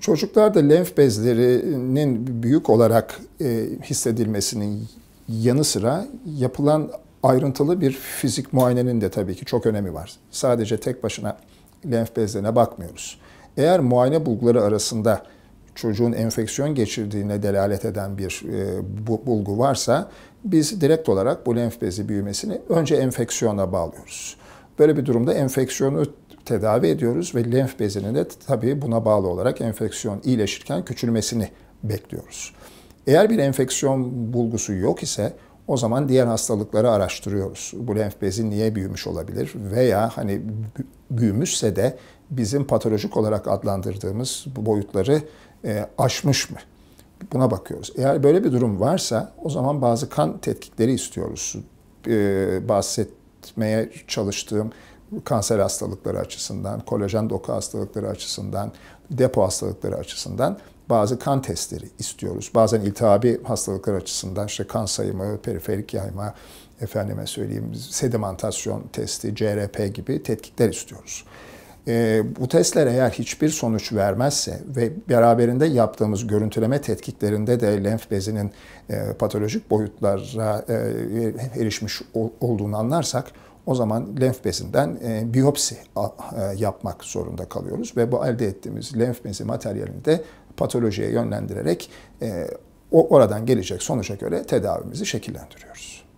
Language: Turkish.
Çocuklarda lenf bezlerinin büyük olarak e, hissedilmesinin yanı sıra yapılan ayrıntılı bir fizik muayenenin de tabii ki çok önemi var. Sadece tek başına lenf bezlerine bakmıyoruz. Eğer muayene bulguları arasında çocuğun enfeksiyon geçirdiğine delalet eden bir e, bu, bulgu varsa biz direkt olarak bu lenf bezi büyümesini önce enfeksiyona bağlıyoruz. Böyle bir durumda enfeksiyonu tedavi ediyoruz ve lenf bezinin de tabii buna bağlı olarak enfeksiyon iyileşirken küçülmesini bekliyoruz. Eğer bir enfeksiyon bulgusu yok ise o zaman diğer hastalıkları araştırıyoruz. Bu lenf bezi niye büyümüş olabilir veya hani büyümüşse de bizim patolojik olarak adlandırdığımız bu boyutları e, aşmış mı? Buna bakıyoruz. Eğer böyle bir durum varsa o zaman bazı kan tetkikleri istiyoruz. E, bahsetmeye çalıştığım kanser hastalıkları açısından, kolajen doku hastalıkları açısından, depo hastalıkları açısından bazı kan testleri istiyoruz. Bazen iltihabi hastalıklar açısından işte kan sayımı, periferik yayma, efendime söyleyeyim sedimentasyon testi, CRP gibi tetkikler istiyoruz. E, bu testler eğer hiçbir sonuç vermezse ve beraberinde yaptığımız görüntüleme tetkiklerinde de lenf bezinin e, patolojik boyutlara e, erişmiş ol, olduğunu anlarsak o zaman lenf bezinden e, biyopsi a, e, yapmak zorunda kalıyoruz ve bu elde ettiğimiz lenf bezi materyalini de patolojiye yönlendirerek e, o oradan gelecek sonuca göre tedavimizi şekillendiriyoruz.